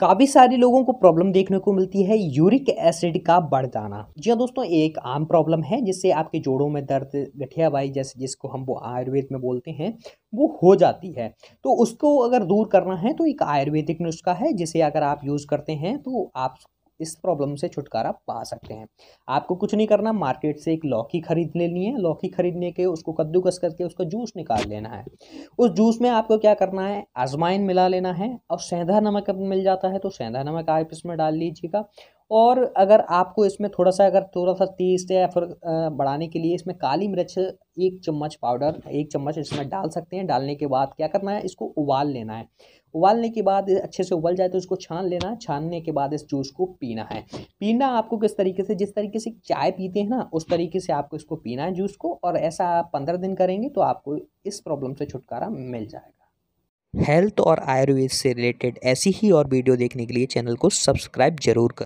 काफ़ी सारे लोगों को प्रॉब्लम देखने को मिलती है यूरिक एसिड का बढ़ जाना जी हाँ दोस्तों एक आम प्रॉब्लम है जिससे आपके जोड़ों में दर्द गठिया बाई जैसे जिसको हम वो आयुर्वेद में बोलते हैं वो हो जाती है तो उसको अगर दूर करना है तो एक आयुर्वेदिक नुस्खा है जिसे अगर आप यूज़ करते हैं तो आप इस प्रॉब्लम से छुटकारा पा सकते हैं आपको कुछ नहीं करना मार्केट से एक लौकी खरीद लेनी है लौकी खरीदने के उसको कद्दूकस करके उसका जूस निकाल लेना है उस जूस में आपको क्या करना है अजवाइन मिला लेना है और सेंधा नमक मिल जाता है तो सेंधा नमक आप इसमें डाल लीजिएगा और अगर आपको इसमें थोड़ा सा अगर थोड़ा सा टेस्ट या फिर बढ़ाने के लिए इसमें काली मिर्च एक चम्मच पाउडर एक चम्मच इसमें डाल सकते हैं डालने के बाद क्या करना है इसको उबाल लेना है उबालने के बाद अच्छे से उबल जाए तो इसको छान लेना है छानने के बाद इस जूस को पीना है पीना आपको किस तरीके से जिस तरीके से चाय पीते हैं ना उस तरीके से आपको इसको पीना है जूस को और ऐसा आप पंद्रह दिन करेंगे तो आपको इस प्रॉब्लम से छुटकारा मिल जाएगा हेल्थ और आयुर्वेद से रिलेटेड ऐसी ही और वीडियो देखने के लिए चैनल को सब्सक्राइब जरूर करें